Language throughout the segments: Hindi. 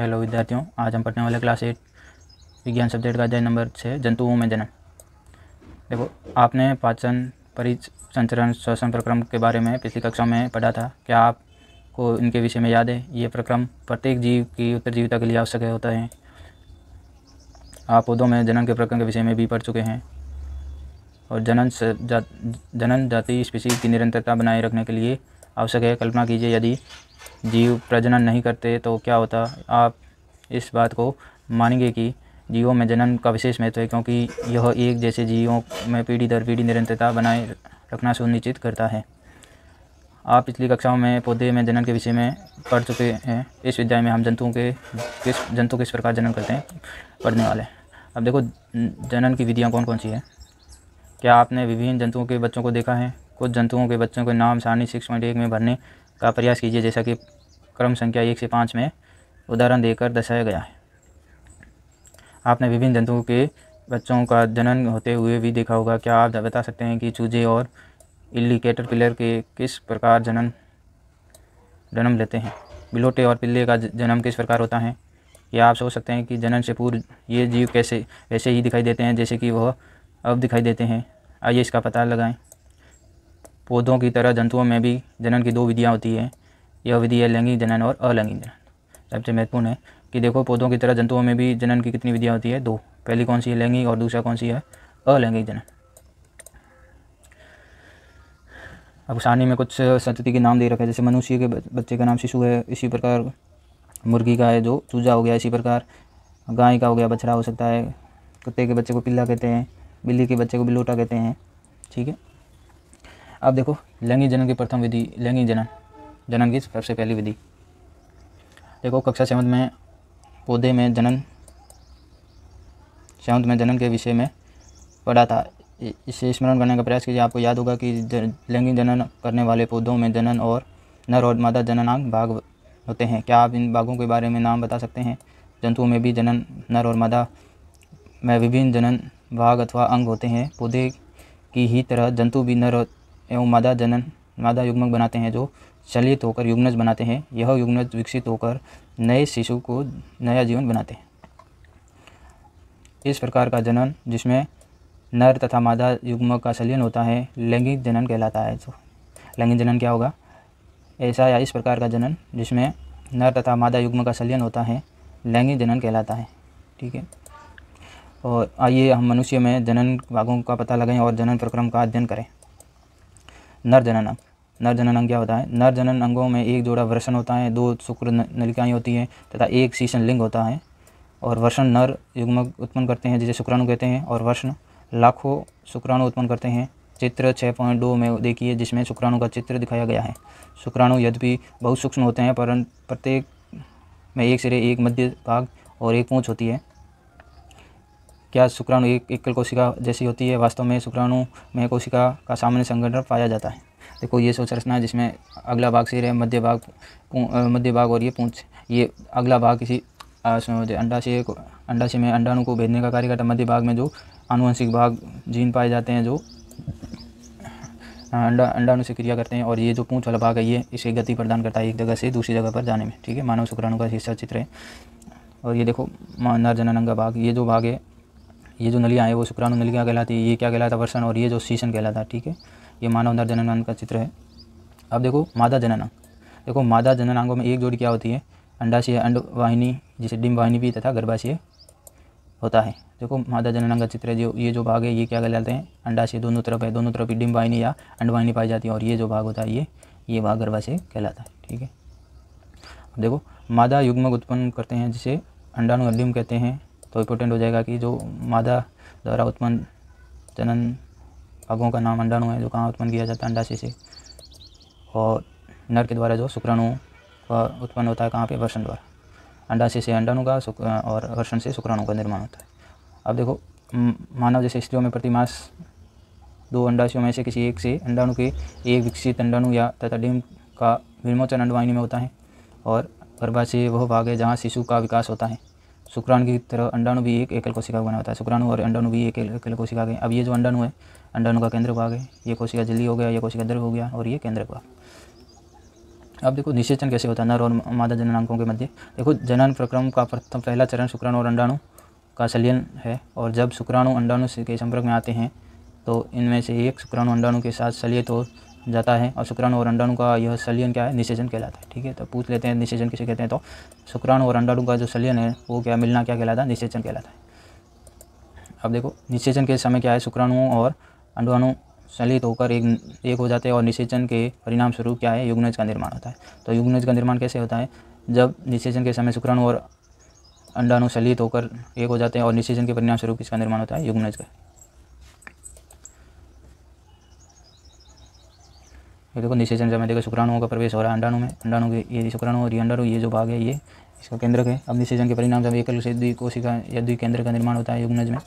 हेलो विद्यार्थियों आज हम पढ़ने वाले क्लास एट विज्ञान सब्जेक्ट का अध्याय नंबर छः जंतुओं में जन्म देखो आपने पाचन परिच संचरण श्वसन प्रक्रम के बारे में पिछली कक्षा में पढ़ा था क्या आपको इनके विषय में याद है ये प्रक्रम प्रत्येक जीव की उत्तर जीविता के लिए आवश्यक होता है आप पौधों में जनन के प्रक्रम के विषय में भी पढ़ चुके हैं और जनन जा, जनन जाति स्पीसी की निरंतरता बनाए रखने के लिए आवश्यक है कल्पना कीजिए यदि जीव प्रजनन नहीं करते तो क्या होता आप इस बात को मानेंगे कि जीवों में जनन का विशेष महत्व है क्योंकि यह एक जैसे जीवों में पीढ़ी दर पीढ़ी निरंतरता बनाए रखना सुनिश्चित करता है आप पिछली कक्षाओं में पौधे में जनन के विषय में पढ़ चुके हैं इस विद्यालय में हम जंतुओं के किस जंतु किस प्रकार जनन करते हैं पढ़ने वाले हैं अब देखो जनन की विधियाँ कौन कौन सी हैं क्या आपने विभिन्न जंतुओं के बच्चों को देखा है कुछ जंतुओं के बच्चों के नाम सारणी सिक्स पॉइंट एक में भरने का प्रयास कीजिए जैसा कि क्रम संख्या एक से पाँच में उदाहरण देकर दर्शाया गया है आपने विभिन्न जंतुओं के बच्चों का जनन होते हुए भी देखा होगा क्या आप बता सकते हैं कि चूजे और इल्ली पिलर के किस प्रकार जनन जन्म लेते हैं बिलोटे और पिल्ले का जन्म किस प्रकार होता है या आप सोच सकते हैं कि जनन से पूर्व ये जीव कैसे वैसे ही दिखाई देते हैं जैसे कि वह अब दिखाई देते हैं आइए इसका पता लगाएं पौधों की तरह जंतुओं में भी जनन की दो विधियाँ होती है यह विधि है लैंगिक जनन और अलैंगिक जनन सबसे महत्वपूर्ण है कि देखो पौधों की तरह जंतुओं में भी जनन की कितनी विधियाँ होती है दो पहली कौन सी है लैंगिक और दूसरा कौन सी है अलैंगिक जनन अब सारणी में कुछ संतति के नाम दे रखे हैं जैसे मनुष्य के बच्चे का नाम शिशु है इसी प्रकार मुर्गी का है जो चूजा हो गया इसी प्रकार गाय का हो गया बछड़ा हो सकता है कुत्ते के बच्चे को पिल्ला कहते हैं बिल्ली के बच्चे को बिलोटा कहते हैं ठीक है अब देखो लैंगिक जनन की प्रथम विधि लैंगिक जनन जनन की सबसे पहली विधि देखो कक्षा सेवंत में पौधे में जनन सेवंत में जनन के विषय में पढ़ा था इसे स्मरण करने का प्रयास कीजिए आपको याद होगा कि लैंगिक जनन करने वाले पौधों में जनन और नर और मादा जननांग भाग होते हैं क्या आप इन भागों के बारे में नाम बता सकते हैं जंतुओं में भी जनन नर और मादा में विभिन्न जनन भाग अथवा अंग होते हैं पौधे की ही तरह जंतु भी नर एवं मादा जनन मादा युग्मक बनाते हैं जो चलित होकर युग्नज बनाते हैं यह युग्नज विकसित होकर नए शिशु को नया जीवन बनाते हैं इस प्रकार का जनन जिसमें नर तथा मादा युग्म का संलयन होता है लैंगिक जनन कहलाता है जो तो लैंगिक जनन क्या होगा ऐसा या इस प्रकार का जनन जिसमें नर तथा मादा युग्म का संलयन होता है लैंगिक जनन कहलाता है ठीक है और आइए हम मनुष्य में जनन भागों का पता लगाएं और जनन प्रक्रम का अध्ययन करें नर जनन अंग नर जनन अंग क्या होता है नर जनन अंगों में एक जोड़ा वर्षण होता है दो शुक्र नलिकाएँ होती हैं तथा एक शीशन लिंग होता है और वर्षण नर युग्मक उत्पन्न करते हैं जिसे शुक्राणु कहते हैं और वर्षण लाखों शुक्राणु उत्पन्न करते हैं चित्र छः पॉइंट दो में देखिए जिसमें शुक्राणु का चित्र दिखाया गया है शुक्राणु यद्यपि बहुत सूक्ष्म होते हैं परंतु प्रत्येक में एक सिरे एक मध्य भाग और एक पूँछ होती है क्या शुक्राणु एक एकल कोशिका जैसी होती है वास्तव में शुक्राणु में कोशिका का सामान्य संगठन पाया जाता है देखो ये सोच रचना है जिसमें अगला भाग सिर है मध्य भाग मध्य भाग और ये पूंछ ये अगला भाग किसी अंडाशय अंडाशय में अंडाणु को भेजने का कार्य करता है मध्य भाग में जो आनुवंशिक भाग जीन पाए जाते हैं जो अंडा अंडाणु से क्रिया करते हैं और ये जो पूंछ वाला भाग है ये इसे गति प्रदान करता है एक जगह से दूसरी जगह पर जाने में ठीक है मानव शुक्राणु का हिस्सा चित्र है और ये देखो नर का भाग ये जो भाग है ये जो नलियाँ हैं वो शुक्राणु नलियाँ कहलाती है ये क्या कहलाता है वर्षण और ये जो शीशन कहलाता है ठीक है ये मानव अंदर जननांग का चित्र है अब देखो मादा जननांग देखो मादा जननांगों में एक जोड़ी क्या होती है अंडाशय अंडवाहिनी जिसे डिम्बवाहिनी भी तथा गर्भाशय होता है देखो मादा जननांग का चित्र है जो ये जो भाग है ये क्या कहलाते हैं अंडाशय दोनों तरफ है दोनों तरफ डिम्बवाहिनी या अंडवाहिनी पाई जाती है और ये जो भाग होता है ये ये भाग गर्भाशय कहलाता है ठीक है देखो मादा युग्मक उत्पन्न करते हैं जिसे अंडाणु अंडिम कहते हैं तो इम्पोर्टेंट हो जाएगा कि जो मादा द्वारा उत्पन्न जनन भागों का नाम अंडाणु है जो कहाँ उत्पन्न किया जाता है अंडाशय से और नर के द्वारा जो शुक्राणु का उत्पन्न होता है कहाँ पे वर्षण द्वारा अंडाशय से अंडाणु का और वर्षण से शुक्राणु का निर्माण होता है अब देखो मानव जैसे स्त्रियों में प्रतिमास दो अंडाशयों में से किसी एक से अंडाणु के एक विकसित अंडाणु या तथा डिम का विमोचन अंडवाहिनी में होता है और गर्भाशय वह भाग है जहाँ शिशु का विकास होता है शुक्राणु की तरह अंडाणु भी एक एकल कोशिका बना होता है शुक्राणु और अंडाणु भी एक एकल कोशिका गए अब ये जो अंडाणु है अंडाणु का केंद्र भाग है ये कोशिका झिल्ली हो गया ये कोशिका द्रव हो गया और ये केंद्र भाग अब देखो निषेचन कैसे होता है नर और मादा जननांकों के मध्य देखो जनन प्रक्रम का प्रथम पहला चरण शुक्राणु और अंडाणु का संलयन है और जब शुक्राणु अंडाणु के संपर्क में आते हैं तो इनमें से एक शुक्राणु अंडाणु के साथ सलियत और जाता है और शुक्राणु और अंडाणु का यह सलियन क्या है निषेचन कहलाता है ठीक है तो पूछ लेते हैं निषेचन किसे कहते हैं तो शुक्राणु और अंडाणु का जो सलियन है वो क्या मिलना क्या कहलाता है निषेचन कहलाता है अब देखो निषेचन के समय क्या है शुक्राणु और अंडाणु सलित होकर एक एक हो जाते हैं और निषेचन के परिणाम स्वरूप क्या है युग्नज का निर्माण होता है तो युग्नज का निर्माण कैसे होता है जब निषेचन के समय शुक्राणु और अंडाणु सलित होकर एक हो जाते हैं और निषेचन के परिणाम स्वरूप किसका निर्माण होता है युग्नज का ये देखो निषेचन समय देखो शुक्राणुओं का प्रवेश हो रहा है अंडाणु में अंडाणु के ये शुक्राणु और ये अंडाणु ये जो भाग है ये इसका केंद्रक है अब निषेचन के परिणाम जब एकल से द्वि कोशिका या द्वि केंद्र का निर्माण होता है युग्मनज में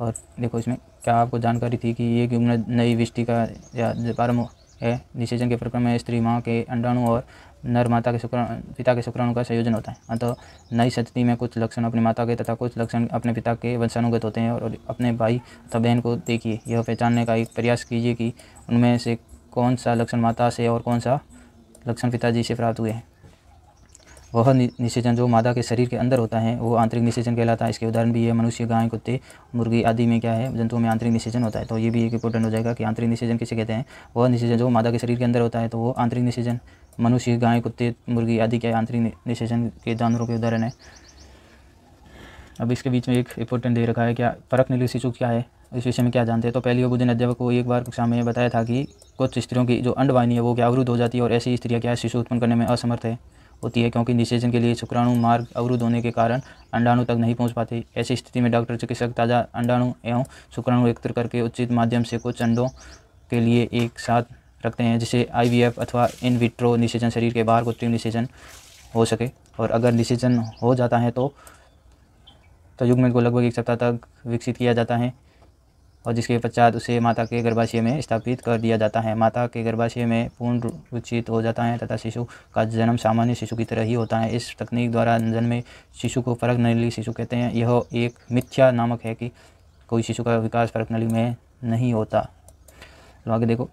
और देखो इसमें क्या आपको जानकारी थी कि ये युगनज नई विष्टि का या प्रारंभ है निषेचन के प्रक्रम में स्त्री माँ के अंडाणु और नर माता के शुक्राणु पिता के शुक्राणु का संयोजन होता है अतः नई शक्ति में कुछ लक्षण अपनी माता के तथा कुछ लक्षण अपने पिता के वंशानुगत होते हैं और अपने भाई तथा बहन को देखिए यह पहचानने का एक प्रयास कीजिए कि उनमें से कौन सा लक्षण माता से और कौन सा लक्षण पिताजी से प्राप्त हुए हैं वह निषेचन जो मादा के शरीर के अंदर होता है वो आंतरिक निषेचन कहलाता है इसके उदाहरण भी है मनुष्य गाय कुत्ते मुर्गी आदि में क्या है जंतुओं में आंतरिक निषेचन होता है तो ये भी एक इंपॉर्टेंट हो जाएगा कि आंतरिक निषेचन किसे कहते हैं वह निषेचन जो मादा के शरीर के अंदर होता है तो वो आंतरिक निषेचन मनुष्य गाय कुत्ते मुर्गी आदि क्या आंतरिक निषेचन के जानवरों के उदाहरण है अब इसके बीच में एक इंपॉर्टेंट दे रखा है क्या परख नीली शिशु क्या है इस विषय में क्या जानते हैं तो पहली वो बुजन अध्यापक को एक बार कक्षा में बताया था कि कुछ स्त्रियों की जो अंडवाहिनी है वो क्या अवरुद्ध हो जाती है और ऐसी स्त्रियाँ क्या शिशु उत्पन्न करने में असमर्थ है होती है क्योंकि निषेचन के लिए शुक्राणु मार्ग अवरुद्ध होने के कारण अंडाणु तक नहीं पहुंच पाते ऐसी स्थिति में डॉक्टर चिकित्सक ताज़ा अंडाणु एवं शुक्राणु एकत्र करके उचित माध्यम से कुछ अंडों के लिए एक साथ रखते हैं जिसे आईवीएफ अथवा इन विट्रो निषेचन शरीर के बाहर कृत्रिम निषेचन हो सके और अगर निषेचन हो जाता है तो संयुग्मेंट तो को लगभग एक सप्ताह तक विकसित किया जाता है और जिसके पश्चात उसे माता के गर्भाशय में स्थापित कर दिया जाता है माता के गर्भाशय में पूर्ण उचित हो जाता है तथा शिशु का जन्म सामान्य शिशु की तरह ही होता है इस तकनीक द्वारा में शिशु को फर्क नली शिशु कहते हैं यह एक मिथ्या नामक है कि कोई शिशु का विकास फर्क नली में नहीं होता तो आगे देखो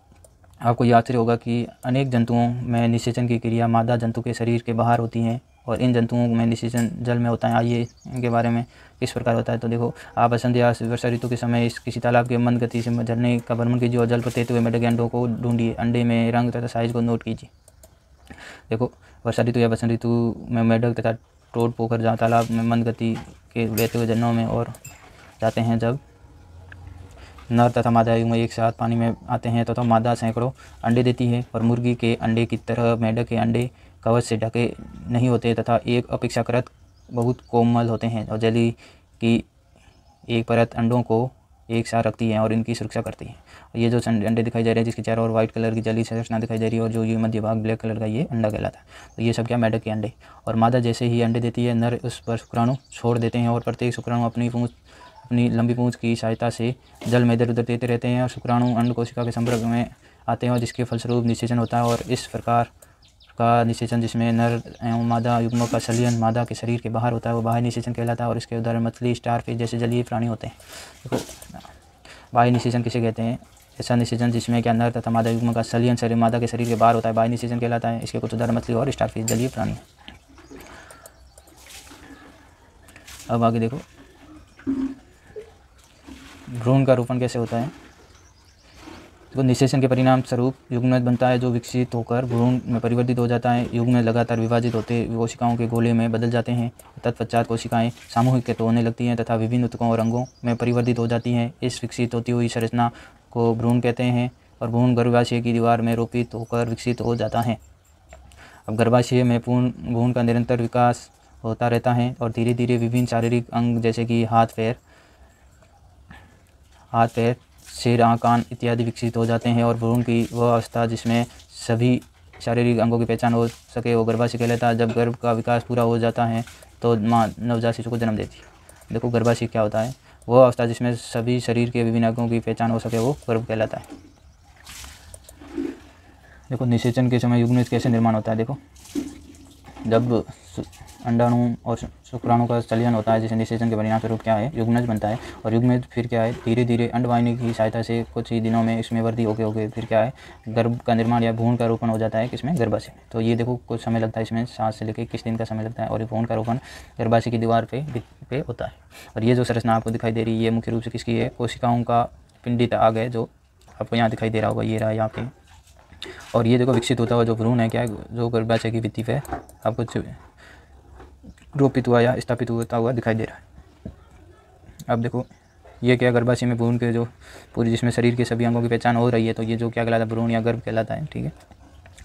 आपको याद होगा कि अनेक जंतुओं में निषेचन की क्रिया मादा जंतु के शरीर के बाहर होती हैं और इन जंतुओं में निशीजन जल में होता है आइए इनके बारे में किस प्रकार होता है तो देखो आप बसंत या वर्षा ऋतु के समय इस किसी तालाब के मंद गति से झरने का भ्रमण कीजिए और जल पर तैरते हुए मेडे अंडों को ढूंढिए अंडे में रंग तथा साइज को नोट कीजिए देखो वर्षा ऋतु या बसंत ऋतु में मेढक तथा टोट पोखर जहाँ तालाब में मंद गति के बहते हुए झरनों में और जाते हैं जब नर तथा मादा युग एक साथ पानी में आते हैं तथा तो मादा सैकड़ों अंडे देती है और मुर्गी के अंडे की तरह मेढक के अंडे कवच से ढके नहीं होते तथा एक अपेक्षाकृत बहुत कोमल होते हैं और जली की एक परत अंडों को एक साथ रखती है और इनकी सुरक्षा करती है ये जो अंडे दिखाई दे रहे हैं जिसके चारों ओर व्हाइट कलर की जली संरचना दिखाई दे रही है और जो ये मध्य भाग ब्लैक कलर का ये अंडा कहलाता है तो ये सब क्या मैडक के अंडे और मादा जैसे ही अंडे देती है नर उस पर शुक्राणु छोड़ देते हैं और प्रत्येक शुक्राणु अपनी पूँछ अपनी लंबी पूछ की सहायता से जल में इधर उधर देते रहते हैं और शुक्राणु अंड कोशिका के संपर्क में आते हैं और जिसके फलस्वरूप निषेचन होता है और इस प्रकार का निषेचन जिसमें नर एवं मादा युग्मों का सलियन मादा के शरीर के बाहर होता है वो बाहर निषेचन कहलाता है और इसके उदाहरण मछली फिश जैसे जलीय प्राणी होते हैं देखो बाह्य निषेचन किसे कहते हैं ऐसा निषेचन जिसमें क्या नर तथा मादा युग्म का सलियन शरीर मादा के शरीर के बाहर होता है बाह्य निषेचन कहलाता है इसके कुछ उदाहरण मछली और स्टारफिश जलीय प्राणी अब आगे देखो भ्रूण का रोपण कैसे होता है देखो निषेचन के परिणाम स्वरूप युग्म बनता है जो विकसित होकर भ्रूण में परिवर्तित हो जाता है युग में लगातार विभाजित होते कोशिकाओं के गोले में बदल जाते हैं तत्पश्चात कोशिकाएं सामूहिक होने लगती हैं तथा विभिन्न उत्तकों और अंगों में परिवर्तित हो जाती हैं इस विकसित होती हुई संरचना को भ्रूण कहते हैं और भ्रूण गर्भाशय की दीवार में रोपित होकर विकसित हो जाता है अब गर्भाशय में पूर्ण भ्रूण का निरंतर विकास होता रहता है और धीरे धीरे विभिन्न शारीरिक अंग जैसे कि हाथ पैर हाथ पैर सिर आँख कान इत्यादि विकसित हो जाते हैं और भ्रूण की वह अवस्था जिसमें सभी शारीरिक अंगों की पहचान हो सके वो गर्भाशय कहलाता है जब गर्भ का विकास पूरा हो जाता है तो माँ नवजात शिशु को जन्म देती है देखो गर्भाशय क्या होता है वह अवस्था जिसमें सभी शरीर के विभिन्न अंगों की पहचान हो सके वो गर्भ कहलाता है देखो निषेचन के समय युग्मित कैसे निर्माण होता है देखो जब अंडाणु और शुक्राणु का संलयन होता है जिसे निषेचन के परिणाम स्वरूप क्या है युग्मज बनता है और युग्मज फिर क्या है धीरे धीरे अंडवाहिनी की सहायता से कुछ ही दिनों में इसमें वृद्धि होके होके फिर क्या है गर्भ का निर्माण या भूण का रोपण हो जाता है किसमें गर्भाशय तो ये देखो कुछ समय लगता है इसमें सात से लेकर किस दिन का समय लगता है और ये भ्रूण का रोपण गर्भाशय की दीवार पे पे होता है और ये जो संरचना आपको दिखाई दे रही है ये मुख्य रूप से किसकी है कोशिकाओं का पिंडित आग है जो आपको यहाँ दिखाई दे रहा होगा ये रहा यहाँ पे और ये देखो विकसित होता हुआ जो भ्रूण है क्या जो गर्भाशय की भित्ति है आपको रोपित हुआ या स्थापित होता हुआ दिखाई दे रहा है अब देखो ये क्या गर्भाशय में भ्रूण के जो पूरी जिसमें शरीर के सभी अंगों की पहचान हो रही है तो ये जो क्या कहलाता है भ्रूण या गर्भ कहलाता है ठीक है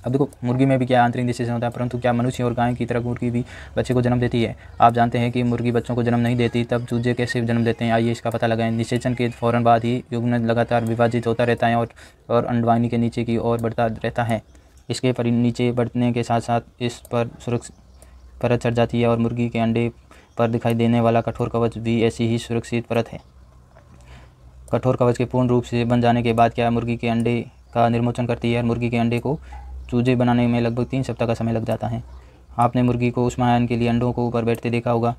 अब देखो मुर्गी में भी क्या आंतरिक निषेचन होता है परंतु क्या मनुष्य और गाय की तरह मुर्गी भी बच्चे को जन्म देती है आप जानते हैं कि मुर्गी बच्चों को जन्म नहीं देती तब चूजे कैसे जन्म देते हैं आइए इसका पता लगाएं निषेचन के फौरन बाद ही युग्मन लगातार विभाजित होता रहता है और और के नीचे की ओर बढ़ता रहता है इसके पर नीचे बढ़ने के साथ साथ इस पर सुरक्षित परत चढ़ जाती है और मुर्गी के अंडे पर दिखाई देने वाला कठोर कवच भी ऐसी ही सुरक्षित परत है कठोर कवच के पूर्ण रूप से बन जाने के बाद क्या मुर्गी के अंडे का निर्मोचन करती है और मुर्गी के अंडे को चूजे बनाने में लगभग तीन सप्ताह का समय लग जाता है आपने मुर्गी को उष्मायन के लिए अंडों को ऊपर बैठते देखा होगा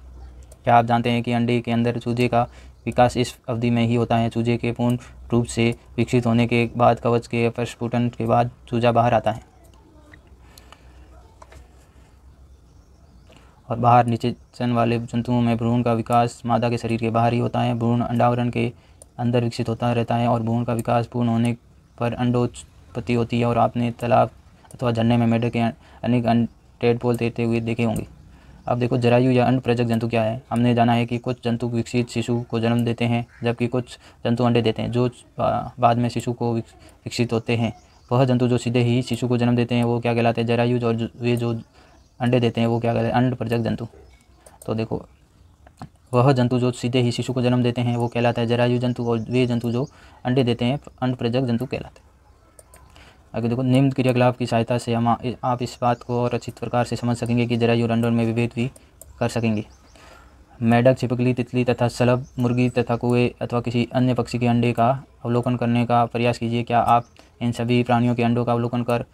क्या आप जानते हैं कि अंडे के अंदर चूजे का विकास इस अवधि में ही होता है चूजे के पूर्ण रूप से विकसित होने के बाद कवच के प्रस्फुटन के बाद चूजा बाहर आता है और बाहर नीचे चन वाले जंतुओं में भ्रूण का विकास मादा के शरीर के बाहर ही होता है भ्रूण अंडावरण के अंदर विकसित होता रहता है और भ्रूण का विकास पूर्ण होने पर अंडोत्पत्ति होती है और आपने तालाब अथवा झरने में मेढक के अनेक अंड टेडपोल तैरते हुए देखे होंगे अब देखो जरायु या अन्य प्रजक जंतु क्या है हमने जाना है कि कुछ जंतु विकसित शिशु को जन्म देते हैं जबकि कुछ जंतु अंडे देते हैं जो बाद में शिशु को विकसित होते हैं वह जंतु जो सीधे ही शिशु को जन्म देते हैं वो क्या कहलाते हैं जरायुज और वे जो अंडे देते हैं वो क्या कहलाते हैं अंड प्रजक जंतु तो देखो वह जंतु जो सीधे ही शिशु को जन्म देते हैं वो कहलाता है जरायु जंतु और वे जंतु जो अंडे देते हैं अंड प्रजक जंतु कहलाते हैं आगे देखो निम्न क्रियाकलाप की सहायता से हम आप इस बात को और अच्छी प्रकार से समझ सकेंगे कि जरायु रंडों में विभेद भी कर सकेंगे मेढक छिपकली तितली तथा सलभ मुर्गी तथा कुएँ अथवा किसी अन्य पक्षी के अंडे का अवलोकन करने का प्रयास कीजिए क्या आप इन सभी प्राणियों के अंडों का अवलोकन कर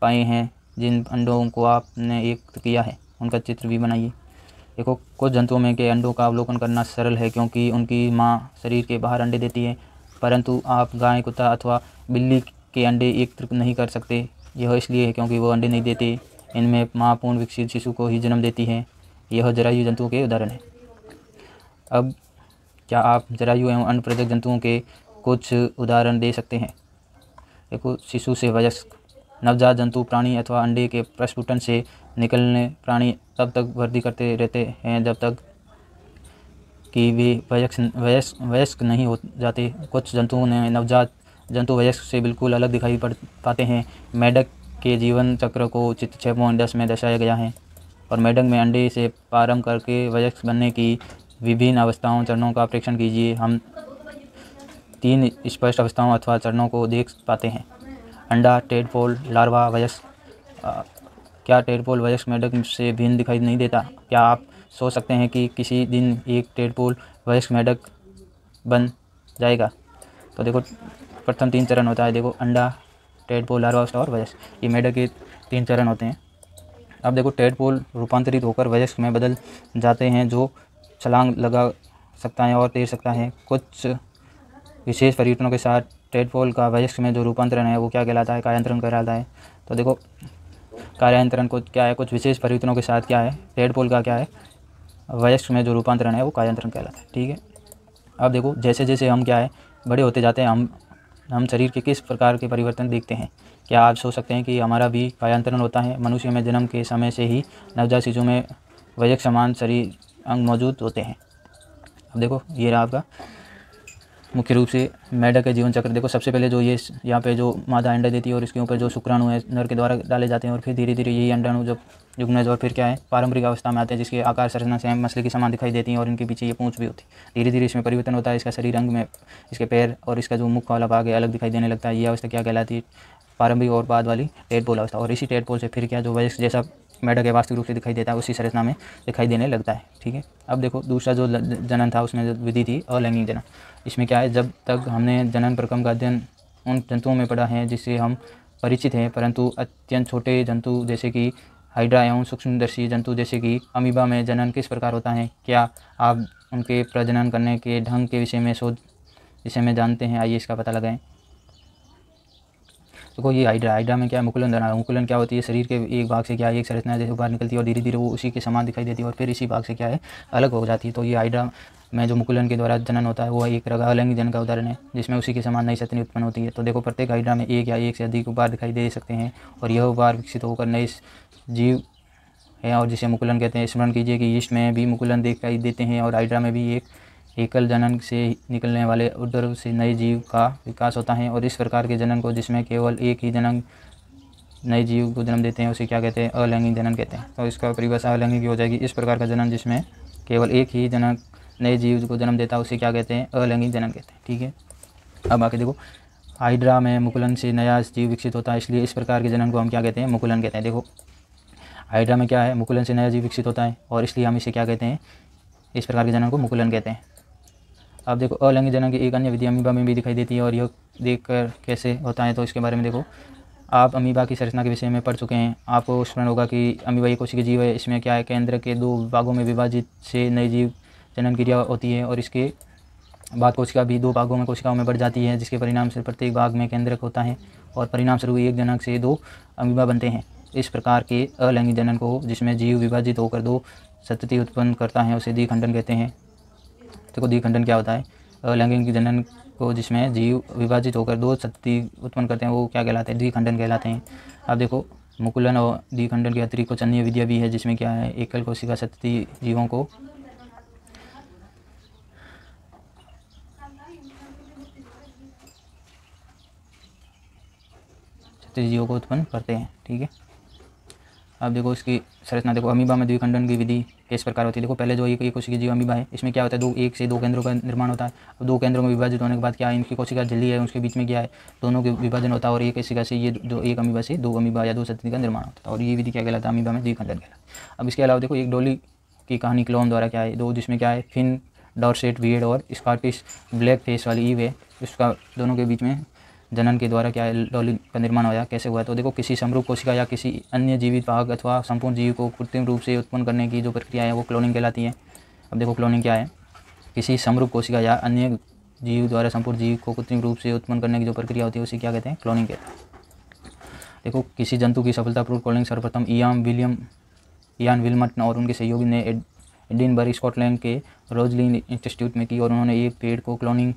पाए हैं जिन अंडों को आपने एक किया है उनका चित्र भी बनाइए देखो कुछ जंतुओं में के अंडों का अवलोकन करना सरल है क्योंकि उनकी माँ शरीर के बाहर अंडे देती है परंतु आप गाय कुत्ता अथवा बिल्ली के अंडे एक एकत्र नहीं कर सकते यह इसलिए है क्योंकि वो अंडे नहीं देते इनमें माँ पूर्ण विकसित शिशु को ही जन्म देती हैं यह जरायु जंतुओं के उदाहरण हैं अब क्या आप जरायु एवं अन्य प्रजक जंतुओं के कुछ उदाहरण दे सकते हैं देखो शिशु से वयस्क नवजात जंतु प्राणी अथवा अंडे के प्रस्फुटन से निकलने प्राणी तब तक वृद्धि करते रहते हैं जब तक कि वे वयस्क वयस्क वयस्क नहीं हो जाते कुछ जंतुओं ने नवजात जंतु वजह से बिल्कुल अलग दिखाई पड़ पाते हैं मेढक के जीवन चक्र को चित्र छः पॉइंट दस में दर्शाया गया है और मेढक में अंडे से प्रारंभ करके वजह बनने की विभिन्न अवस्थाओं चरणों का प्रेक्षण कीजिए हम तीन स्पष्ट अवस्थाओं अथवा चरणों को देख पाते हैं अंडा टेडपोल लार्वा वयस्क क्या टेडपोल वयस्क मेढक से भिन्न दिखाई नहीं देता क्या आप सोच सकते हैं कि किसी दिन एक टेडपोल वयस्क मेढक बन जाएगा तो देखो प्रथम तीन चरण होता है देखो अंडा पोल लार्वा और वयस्क ये मेढक के तीन चरण होते हैं अब देखो पोल रूपांतरित होकर वयस्क में बदल जाते हैं जो छलांग लगा सकता है और तैर सकता है कुछ विशेष पर्यटनों के साथ पोल का वयस्क में जो रूपांतरण है वो क्या कहलाता है कार्यांतरण कहलाता है तो देखो कार्यांतरण को क्या है कुछ विशेष परिवर्तनों के साथ क्या है टेडपोल का क्या है वयस्क में जो रूपांतरण है वो कार्यांतरण कहलाता है ठीक है अब देखो जैसे जैसे हम क्या है बड़े होते जाते हैं हम हम शरीर के किस प्रकार के परिवर्तन देखते हैं क्या आप सोच सकते हैं कि हमारा भी कायांतरण होता है मनुष्य में जन्म के समय से ही नवजात शिशु में वयक समान शरीर अंग मौजूद होते हैं अब देखो ये रहा आपका मुख्य रूप से मैडा का जीवन चक्र देखो सबसे पहले जो ये यहाँ पे जो मादा अंडा देती है और इसके ऊपर जो शुक्राणु है नर के द्वारा डाले जाते हैं और फिर धीरे धीरे यही अंडाणु जब युग्मज और फिर क्या है पारंपरिक अवस्था में आते हैं जिसके आकार संरचना से मसले की समान दिखाई देती है और इनके पीछे ये पूँछ भी होती है धीरे धीरे इसमें परिवर्तन होता है इसका शरीर रंग में इसके पैर और इसका जो मुख वाला भाग है अलग दिखाई देने लगता है ये अवस्था क्या कहलाती है पारंभिक और बाद वाली पोल अवस्था और इसी पोल से फिर क्या जो वयस्क जैसा मेढक है वास्तविक रूप से दिखाई देता है उसी संरचना में दिखाई देने लगता है ठीक है अब देखो दूसरा जो जनन था उसमें जो विधि थी अलैंगिक जनन इसमें क्या है जब तक हमने जनन प्रक्रम का अध्ययन उन जंतुओं में पढ़ा है जिससे हम परिचित हैं परंतु अत्यंत छोटे जंतु जैसे कि हाइड्रा एवं सूक्ष्मदर्शी जंतु जैसे कि अमीबा में जनन किस प्रकार होता है क्या आप उनके प्रजनन करने के ढंग के विषय में शोध विषय में जानते हैं आइए इसका पता लगाएं देखो ये हाइड्रा हाइड्रा में क्या मुकुलन दाना मुकुलन क्या होती है शरीर के एक भाग से क्या है एक संरचना जैसे बाहर निकलती है और धीरे धीरे वो उसी के समान दिखाई देती है और फिर इसी भाग से क्या है अलग हो जाती है तो ये हाइड्रा में जो मुकुलन के द्वारा जनन होता है वह एक रगालंग जन का उदाहरण है जिसमें उसी के समान नई सतनी उत्पन्न होती है तो देखो प्रत्येक हाइड्रा में एक या एक से अधिक उपहार दिखाई दे सकते हैं और यह उपहार विकसित होकर नए जीव है और जिसे मुकुलन कहते हैं स्मरण कीजिए कि ईस्ट में भी मुकुलन दिखाई देते हैं और हाइड्रा में भी एक एकल जनन से निकलने वाले उदर से नए जीव का विकास होता है और इस प्रकार के जनन को जिसमें केवल एक ही जनन नए जीव को जन्म देते हैं उसे क्या कहते हैं अलैंगिक जनन कहते हैं तो इसका परिभाषा अलैंगिक हो जाएगी इस प्रकार का जनन जिसमें केवल एक ही जनक नए जीव को जन्म देता है उसे क्या कहते हैं अलैंगिक जन्म कहते हैं ठीक है अब आके देखो हाइड्रा में मुकुलन से नया जीव विकसित होता है इसलिए इस प्रकार के जनन को हम क्या कहते हैं मुकुलन कहते हैं देखो हाइड्रा में क्या है मुकुलन से नया जीव विकसित होता है और इसलिए हम इसे क्या कहते हैं इस प्रकार के जनन को मुकुलन कहते हैं अब देखो अलैंगिक जनन की एक अन्य विधि अमीबा में भी दिखाई देती है और यह देख कर कैसे होता है तो इसके बारे में देखो आप अमीबा की संरचना के विषय में पढ़ चुके हैं आपको स्मरण होगा कि अमीबा एक कोशिकीय जीव है इसमें क्या है केंद्र के दो भागों में विभाजित से नए जीव जनन क्रिया होती है और इसके बाद कोशिका भी दो भागों में कोशिकाओं में बढ़ जाती है जिसके परिणाम से प्रत्येक भाग में केंद्रक होता है और परिणाम स्वरूप एक जनक से दो अमीबा बनते हैं इस प्रकार के अलैंगिक जनन को जिसमें जीव विभाजित होकर दो सतति उत्पन्न करता है उसे द्विखंडन कहते हैं देखो द्विखंडन क्या होता है अलैंगिक जनन को जिसमें जीव विभाजित होकर दो सतति उत्पन्न करते हैं वो क्या कहलाते हैं द्विखंडन कहलाते हैं अब देखो मुकुलन और द्विखंडन के अतिरिक्त चंदीय विद्या भी है जिसमें क्या है एकल कोशिका सतति जीवों को छत्तीस को उत्पन्न करते हैं ठीक है अब देखो इसकी संरचना देखो अमीबा में द्विखंडन की विधि किस प्रकार होती है देखो पहले जो एक ही कोशिका जीव अमीबा है इसमें क्या होता है दो एक से दो केंद्रों का निर्माण होता है अब दो केंद्रों में विभाजित होने के बाद क्या है इनकी कोशिका झिल्ली है उसके बीच में क्या है दोनों के विभाजन होता है और एक कोशिका से ये जो एक अमीबा से दो अमीबा या दो सत्ती का निर्माण होता है और ये विधि क्या कहलाता है अमीबा में द्विखंडन कहलाता है अब इसके अलावा देखो एक डोली की कहानी क्लोम द्वारा क्या है दो जिसमें क्या है फिन डॉर्सेट सेट वीड और स्कॉटिश ब्लैक फेस वाली ईव है इसका दोनों के बीच में जनन के द्वारा क्या डॉलिन का निर्माण होया कैसे हुआ तो देखो किसी समरूप कोशिका या किसी अन्य जीवित भाग अथवा संपूर्ण जीव को कृत्रिम रूप से उत्पन्न करने की जो प्रक्रिया है वो क्लोनिंग कहलाती है अब देखो क्लोनिंग क्या है किसी समरूप कोशिका या अन्य जीव द्वारा संपूर्ण जीव को कृत्रिम रूप से उत्पन्न करने की जो प्रक्रिया होती है उसे क्या कहते हैं क्लोनिंग कहते हैं देखो किसी जंतु की सफलतापूर्वक क्लोनिंग सर्वप्रथम ईयाम विलियम ईयान विलमट और उनके सहयोगी ने डिनबर्ग स्कॉटलैंड के रोजलिन इंस्टीट्यूट में की और उन्होंने ये पेड़ को क्लोनिंग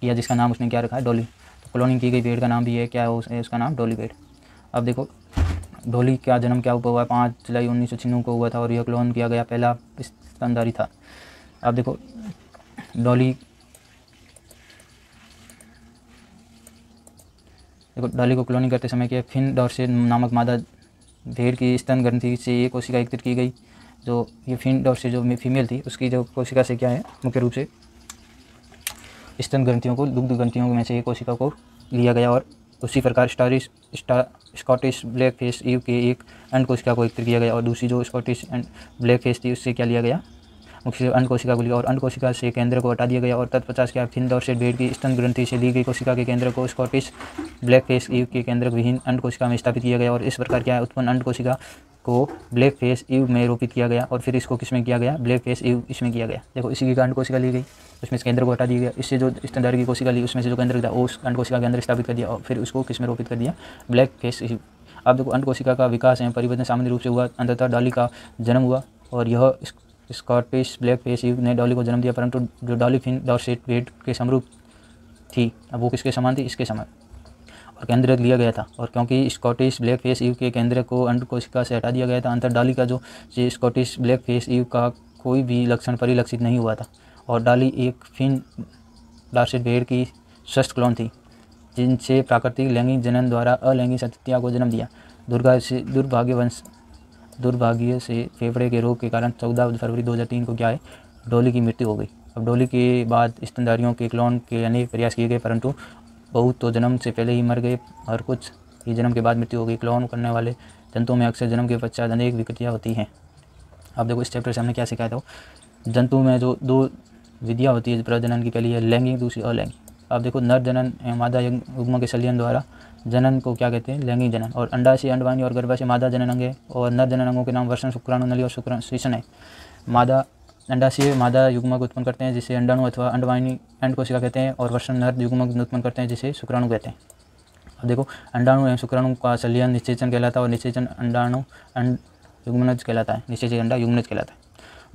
किया जिसका नाम उसने क्या रखा है डोली तो क्लोनिंग की गई पेड़ का नाम भी है क्या है उसका नाम डोली पेड़ अब देखो डोली का जन्म क्या हुआ पाँच जुलाई उन्नीस को हुआ था और यह क्लोन किया गया पहला स्तनधारी था अब देखो डोली देखो डॉली को क्लोनिंग करते समय क्या फिन डॉर्से नामक मादा भेड़ की स्तन ग्रंथि से एक कोशिका एकत्रित की गई जो ये फिन और से जो फीमेल थी उसकी जो कोशिका से क्या है मुख्य रूप से स्तन ग्रंथियों को दुग्ध ग्रंथियों में से ये कोशिका को लिया गया और उसी प्रकार स्टारिश स्टा स्कॉटिश ब्लैक फेस यू के एक अंड कोशिका को एकत्र किया गया और दूसरी जो स्कॉटिश एंड ब्लैक फेस थी उससे क्या लिया गया मुख्य अंड कोशिका को लिया और अंड कोशिका से केंद्र को हटा दिया गया और तत्पचास के अखिंद और से भेड़ की स्तन ग्रंथि से ली गई कोशिका के केंद्र को स्कॉटिश ब्लैक फेस यू के केंद्र विहीन अंड कोशिका में स्थापित किया गया और इस प्रकार क्या है उत्पन्न अंड कोशिका को ब्लैक फेस यू में रोपित किया गया और फिर इसको किसमें किया गया ब्लैक फेस यू इसमें किया गया देखो इसी की कांड कोशिका ली गई उसमें से केंद्र को हटा दिया गया इससे जो स्तनधारी की कोशिका ली उसमें से जो केंद्र था उस अंड कोशिका के अंदर स्थापित कर दिया और फिर उसको किसमें रोपित कर दिया ब्लैक फेस यू अब देखो अंड कोशिका का विकास है परिवर्तन सामान्य रूप से हुआ अंधता डाली का जन्म हुआ और यह स्कॉर्पिश ब्लैक फेस यू ने डॉली को जन्म दिया परंतु जो डॉली फिन डॉर्सेट वेड के समरूप थी अब वो किसके समान थी इसके समान और केंद्र लिया गया था और क्योंकि स्कॉटिश ब्लैक फेस ईव के केंद्र को अंडकोशिका से हटा दिया गया था अंतरडाली का जो स्कॉटिश ब्लैक फेस ईव का कोई भी लक्षण परिलक्षित नहीं हुआ था और डाली एक फिन डार्सेट भेड़ की स्वस्थ क्लोन थी जिनसे प्राकृतिक लैंगिक जनन द्वारा अलैंगिक सत्या को जन्म दिया दुर्गा से दुर्भाग्यवंश दुर्भाग्य से फेफड़े के रोग के कारण चौदह फरवरी 2003 को क्या है डोली की मृत्यु हो गई अब डोली के बाद स्तनधारियों के क्लोन के अनेक प्रयास किए गए परंतु बहू तो जन्म से पहले ही मर गए और कुछ ही जन्म के बाद मृत्यु हो गई क्लोन करने वाले जंतुओं में अक्सर जन्म के पश्चात अनेक विकृतियाँ होती हैं आप देखो इस चैप्टर से हमने क्या सिखाया था तो, जंतु में जो दो विधियाँ होती है प्रजनन की पहली है लैंगिक दूसरी अलैंगिक अब देखो नर जनन एवं मादा युग्म के संलयन द्वारा जनन को क्या कहते हैं लैंगिक जनन और अंडाशय अंडवाणी और गर्भाशय मादा जनन अंग है और नर जनन अंगों के नाम वर्षण शुक्राणु नली और शुक्र शीषण है मादा अंडाशय मादा युग्मक उत्पन्न करते हैं जिसे अंडाणु अथवा अंडवाहिनी अंड कोशिका कहते हैं और वर्षण नर युग्मक उत्पन्न करते हैं जिसे शुक्राणु कहते हैं अब देखो अंडाणु एवं शुक्राणु का सलियन निश्चेचन कहलाता है और निश्चेचन अंडाणु अंड युग्मनज कहलाता है निश्चेचन अंडा युग्मनज कहलाता है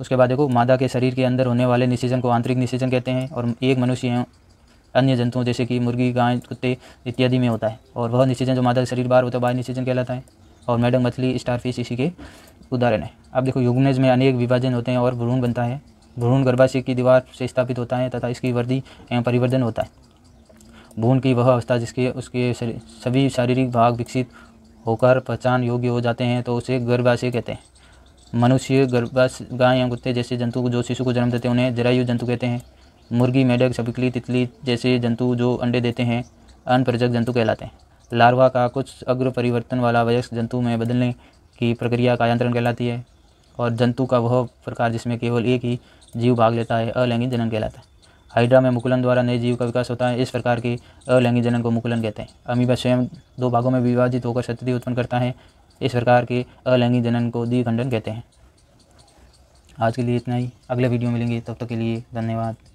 उसके बाद देखो मादा के शरीर के अंदर होने वाले निषेचन को आंतरिक निशेचन कहते हैं और एक मनुष्य एवं अन्य जंतुओं जैसे कि मुर्गी गाय कुत्ते इत्यादि में होता है और वह निशेचन जो मादा के शरीर बाहर होता है बाहर निशेचन कहलाता है और मैडम मछली स्टारफिश इसी के उदाहरण है आप देखो युगमेज में अनेक विभाजन होते हैं और भ्रूण बनता है भ्रूण गर्भाशय की दीवार से स्थापित होता है तथा इसकी वृद्धि एवं परिवर्तन होता है भ्रूण की वह अवस्था जिसके उसके सभी शारीरिक भाग विकसित होकर पहचान योग्य हो जाते हैं तो उसे गर्भाशय कहते हैं मनुष्य गर्भाश गाय या कुत्ते जैसे जंतु जो शिशु को जन्म देते हैं उन्हें जरायु जंतु कहते हैं मुर्गी मेढक सबकली तितली जैसे जंतु जो अंडे देते हैं अनप्रजक जंतु कहलाते हैं लार्वा का कुछ अग्र परिवर्तन वाला वयस्क जंतु में बदलने की प्रक्रिया का कायांतरण कहलाती है और जंतु का वह प्रकार जिसमें केवल एक ही जीव भाग लेता है अलैंगिक जनन कहलाता है हाइड्रा में मुकुलन द्वारा नए जीव का विकास होता है इस प्रकार के अलैंगिक जनन को मुकुलन कहते हैं अमीबा स्वयं दो भागों में विभाजित होकर सतति उत्पन्न करता है इस प्रकार के अलैंगिक जनन को खंडन कहते हैं आज के लिए इतना ही अगले वीडियो मिलेंगे तब तक के लिए धन्यवाद